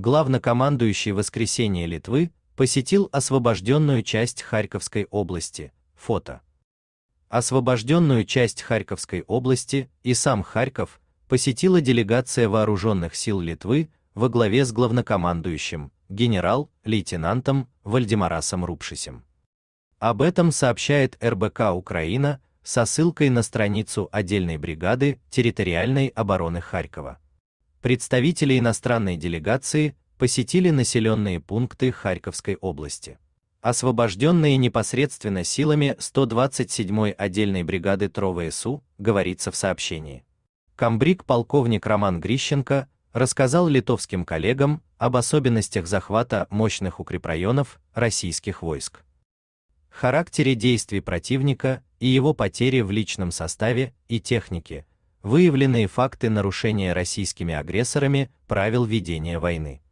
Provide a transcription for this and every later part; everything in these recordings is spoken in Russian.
главнокомандующий воскресения Литвы, посетил освобожденную часть Харьковской области. Фото. Освобожденную часть Харьковской области и сам Харьков посетила делегация вооруженных сил Литвы во главе с главнокомандующим генерал-лейтенантом Вальдемарасом Рупшисем. Об этом сообщает РБК Украина со ссылкой на страницу отдельной бригады территориальной обороны Харькова представители иностранной делегации посетили населенные пункты Харьковской области. Освобожденные непосредственно силами 127-й отдельной бригады ТРОВСУ, говорится в сообщении. Камбрик полковник Роман Грищенко рассказал литовским коллегам об особенностях захвата мощных укрепрайонов российских войск, характере действий противника и его потери в личном составе и технике, выявленные факты нарушения российскими агрессорами правил ведения войны.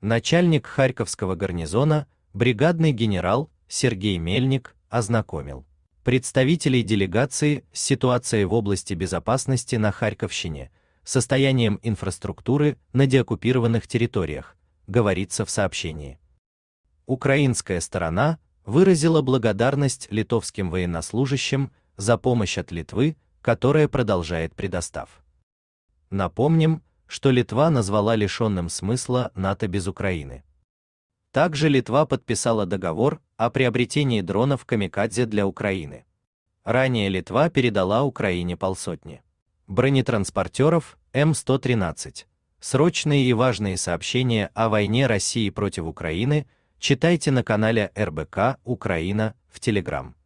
Начальник Харьковского гарнизона, бригадный генерал Сергей Мельник ознакомил представителей делегации с ситуацией в области безопасности на Харьковщине, состоянием инфраструктуры на деоккупированных территориях, говорится в сообщении. Украинская сторона выразила благодарность литовским военнослужащим за помощь от Литвы которое продолжает предостав. Напомним, что Литва назвала лишенным смысла НАТО без Украины. Также Литва подписала договор о приобретении дронов «Камикадзе» для Украины. Ранее Литва передала Украине полсотни бронетранспортеров М113. Срочные и важные сообщения о войне России против Украины читайте на канале РБК «Украина» в Телеграм.